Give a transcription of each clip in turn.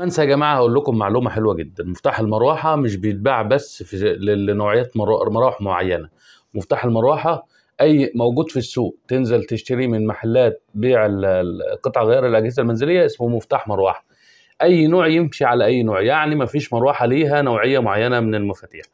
منسى يا جماعه هقول لكم معلومه حلوه جدا مفتاح المروحه مش بيتباع بس في لنوعيات مراوح معينه مفتاح المروحه اي موجود في السوق تنزل تشتريه من محلات بيع القطع غير الاجهزه المنزليه اسمه مفتاح مروحه اي نوع يمشي على اي نوع يعني ما فيش مروحه ليها نوعيه معينه من المفاتيح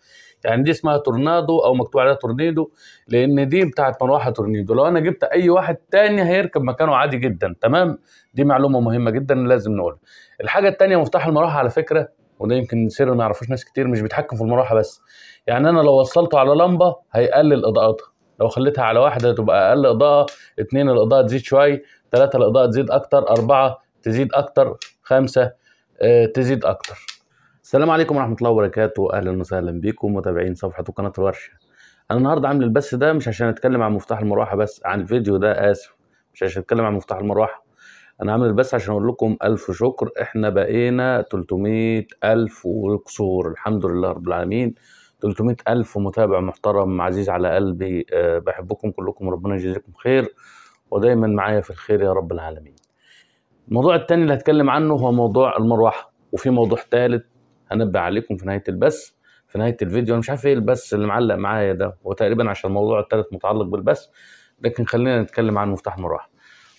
يعني دي اسمها تورنادو او مكتوب عليها تورنيدو لان دي بتاعت مروحه تورنيدو لو انا جبت اي واحد تاني هيركب مكانه عادي جدا تمام دي معلومه مهمه جدا لازم نقولها الحاجه الثانيه مفتاح المروحه على فكره وده يمكن سر ما يعرفوش ناس كتير مش بيتحكم في المروحه بس يعني انا لو وصلته على لمبه هيقلل اضاءتها لو خليتها على واحده تبقى اقل اضاءه اثنين الاضاءه تزيد شويه ثلاثه الاضاءه تزيد اكتر اربعه تزيد اكتر خمسه آه، تزيد اكتر السلام عليكم ورحمة الله وبركاته أهلا وسهلا بكم متابعين صفحة وقناة الورشة أنا النهاردة عامل البث ده مش عشان أتكلم عن مفتاح المروحة بس عن الفيديو ده آسف مش عشان أتكلم عن مفتاح المروحة أنا عامل البث عشان أقول لكم ألف شكر إحنا بقينا 300 ألف وكسور الحمد لله رب العالمين 300 ألف متابع محترم عزيز على قلبي أه بحبكم كلكم وربنا يجزيكم خير ودايما معايا في الخير يا رب العالمين الموضوع التاني اللي هتكلم عنه هو موضوع المروحة وفي موضوع ثالث هنبه عليكم في نهايه البث في نهايه الفيديو انا مش عارف ايه البث اللي معلق معايا ده هو تقريبا عشان الموضوع الثالث متعلق بالبث لكن خلينا نتكلم عن مفتاح المروحه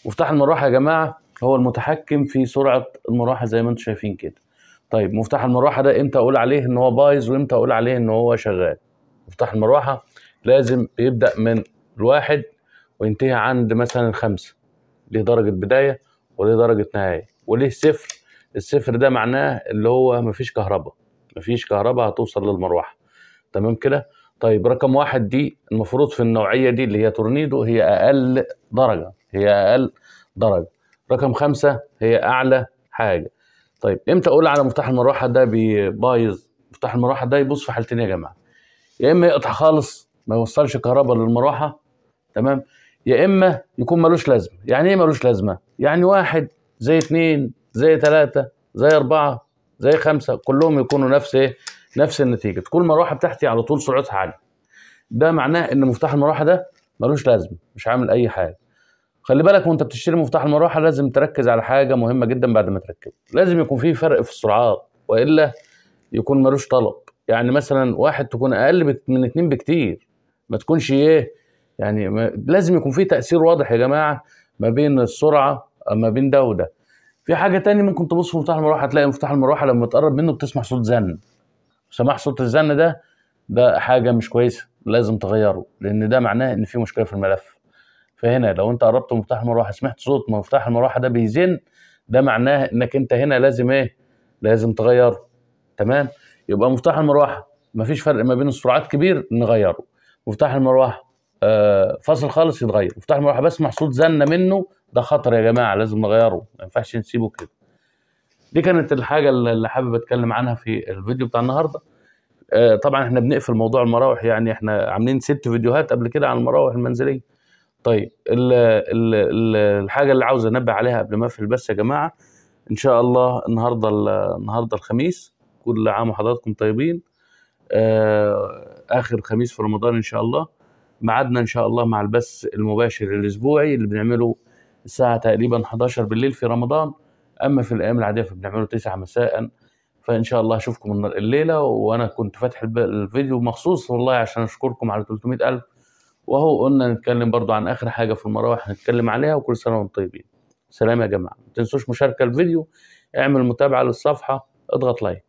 مفتاح المروحه يا جماعه هو المتحكم في سرعه المروحه زي ما انتم شايفين كده طيب مفتاح المروحه ده امتى اقول عليه ان هو بايظ وامتى اقول عليه ان هو شغال مفتاح المروحه لازم يبدا من الواحد وينتهي عند مثلا الخمسه ليه درجه بدايه وليه درجه نهايه وليه صفر الصفر ده معناه اللي هو مفيش كهرباء مفيش كهرباء هتوصل للمروحه تمام كده طيب رقم واحد دي المفروض في النوعيه دي اللي هي تورنيدو هي اقل درجه هي اقل درجه رقم خمسة هي اعلى حاجه طيب امتى اقول على مفتاح المروحه ده بايظ مفتاح المروحه ده يبص في حالتين يا جماعه يا اما يقطع خالص ما يوصلش كهرباء للمروحه تمام يا اما يكون ملوش لازمه يعني ايه ملوش لازمه يعني واحد زي اتنين زي ثلاثة زي أربعة زي خمسة كلهم يكونوا نفس إيه نفس النتيجة تكون المروحة بتاعتي على طول سرعتها عالية ده معناه إن مفتاح المروحة ده ملوش لازمة مش عامل أي حاجة خلي بالك وانت بتشتري مفتاح المروحه لازم تركز على حاجه مهمه جدا بعد ما تركز لازم يكون في فرق في السرعات والا يكون ملوش طلب يعني مثلا واحد تكون اقل من اتنين بكتير ما تكونش ايه يعني لازم يكون في تاثير واضح يا جماعه ما بين السرعه ما بين ده وده في حاجه تاني ممكن تبص في مفتاح المروحه هتلاقي مفتاح المروحه لما تقرب منه بتسمع صوت زن سماع صوت الزن ده ده حاجه مش كويسه لازم تغيره لان ده معناه ان في مشكله في الملف فهنا لو انت قربت مفتاح المروحه سمعت صوت مفتاح المروحه ده بيزن ده معناه انك انت هنا لازم ايه لازم تغيره تمام يبقى مفتاح المروحه مفيش فرق ما بين السرعات كبير نغيره مفتاح المروحه آه، فاصل خالص يتغير مفتاح المروحه بسمع صوت زنه منه ده خطر يا جماعه لازم نغيره ما ينفعش نسيبه كده دي كانت الحاجه اللي حابب اتكلم عنها في الفيديو بتاع النهارده آه، طبعا احنا بنقفل موضوع المراوح يعني احنا عاملين ست فيديوهات قبل كده عن المراوح المنزليه طيب الـ الـ الـ الحاجه اللي عاوز انبه عليها قبل ما اقفل بس يا جماعه ان شاء الله النهارده النهارده الخميس كل عام وحضراتكم طيبين آه، اخر خميس في رمضان ان شاء الله ميعادنا ان شاء الله مع البث المباشر الاسبوعي اللي بنعمله الساعة تقريبا 11 بالليل في رمضان أما في الأيام العادية فبنعمله 9 مساء فإن شاء الله أشوفكم الليلة وأنا كنت فاتح الفيديو مخصوص والله عشان أشكركم على 300 ألف وهو قلنا نتكلم برضو عن آخر حاجة في المراوح هنتكلم عليها وكل سنة وأنتم طيبين سلام يا جماعة ما تنسوش مشاركة الفيديو اعمل متابعة للصفحة اضغط لايك